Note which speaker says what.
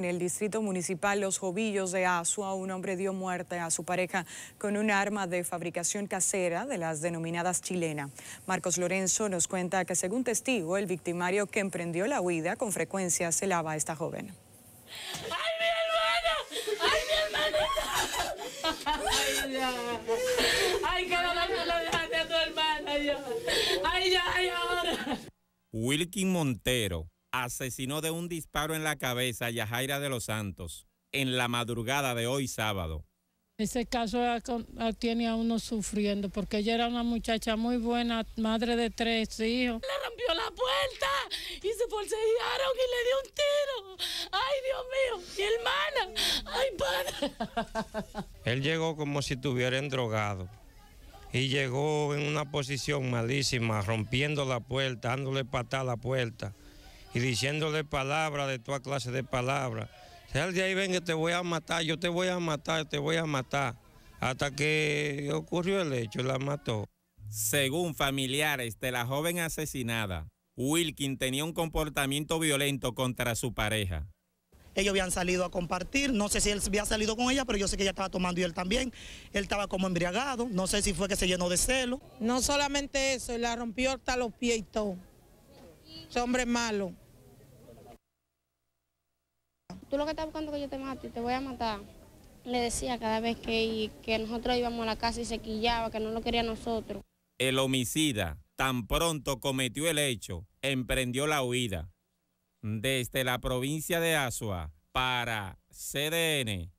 Speaker 1: En el distrito municipal Los Jovillos de Asua, un hombre dio muerte a su pareja con un arma de fabricación casera de las denominadas chilena. Marcos Lorenzo nos cuenta que según testigo, el victimario que emprendió la huida con frecuencia se lava a esta joven. ¡Ay, mi hermano! ¡Ay, mi hermano! ¡Ay, ya! ¡Ay, que a tu hermana! Ya! ¡Ay, ya, ay, ahora! Wilkin Montero asesinó de un disparo en la cabeza a Yajaira de los Santos en la madrugada de hoy sábado.
Speaker 2: Ese caso tiene a uno sufriendo porque ella era una muchacha muy buena, madre de tres hijos. Le
Speaker 1: rompió la puerta y se forcejearon y le dio un tiro. ¡Ay, Dios mío! ¡Mi hermana!
Speaker 2: ¡Ay, padre! Él llegó como si estuviera drogado y llegó en una posición malísima, rompiendo la puerta, dándole patada a la puerta y diciéndole palabras de toda clase de palabras. Sal de ahí, ven te voy a matar, yo te voy a matar, te voy a matar. Hasta que ocurrió el hecho,
Speaker 1: la mató. Según familiares de la joven asesinada, Wilkin tenía un comportamiento violento contra su pareja. Ellos habían salido a compartir, no sé si él había salido con ella, pero yo sé que ella estaba tomando y él también. Él estaba como embriagado, no sé si fue que se llenó de celo. No solamente eso, la rompió hasta los pies y todo. Ese hombre malo
Speaker 2: tú lo que estás buscando que yo te mate, te voy a matar. Le decía cada vez que, que nosotros íbamos a la casa y se quillaba, que no lo quería nosotros.
Speaker 1: El homicida tan pronto cometió el hecho, emprendió la huida. Desde la provincia de Asua para CDN,